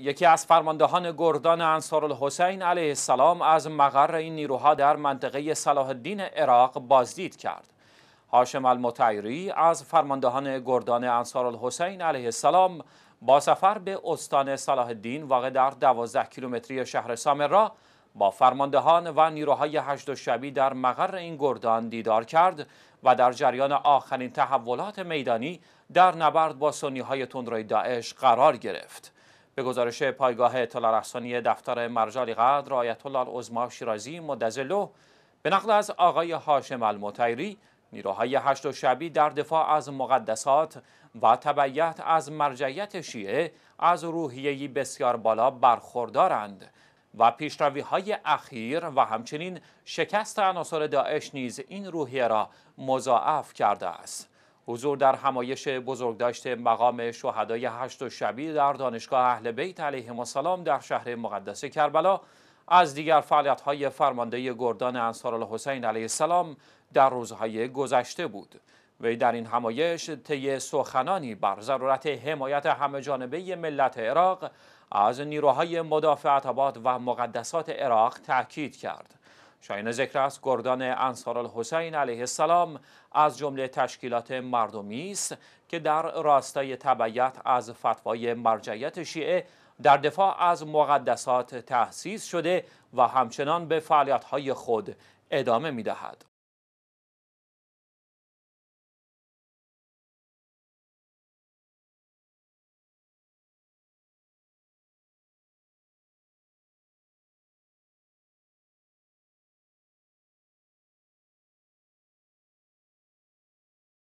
یکی از فرماندهان گردان انصار الحسین علیه السلام از مقر این نیروها در منطقه صلاح الدین عراق بازدید کرد. هاشم المتعیری از فرماندهان گردان انصار الحسین علیه السلام با سفر به استان صلاح الدین واقع در 12 کیلومتری شهر سامرا با فرماندهان و نیروهای هشت و شبی در مقر این گردان دیدار کرد و در جریان آخرین تحولات میدانی در نبرد با سنی های تندروی داعش قرار گرفت. به گزارش پایگاه اطلاع رسانی دفتر مرجالی قدر آیت الله عظما شیرازی مدزلو به نقل از آقای هاشم المطیری نیروهای هشت و شبی در دفاع از مقدسات و تبعیت از مرجعیت شیعه از روحیهی بسیار بالا برخوردارند و پیشروی های اخیر و همچنین شکست عناصر داعش نیز این روحیه را مضاعف کرده است حضور در همایش بزرگداشت مقام شهدای هشت و شبی در دانشگاه اهل بیت علیهم السلام در شهر مقدس کربلا از دیگر های فرمانده گردان انصار حسین علیه السلام در روزهای گذشته بود وی در این همایش طی سخنانی بر ضرورت حمایت همه جانبه ملت عراق از نیروهای مدافعت آباد و مقدسات عراق تاکید کرد شاین ذکر است گردان انصار الحسین علیه السلام از جمله تشکیلات مردمی است که در راستای تبعیت از فتوای مرجعیت شیعه در دفاع از مقدسات تأسیس شده و همچنان به فعالیت‌های خود ادامه می‌دهد.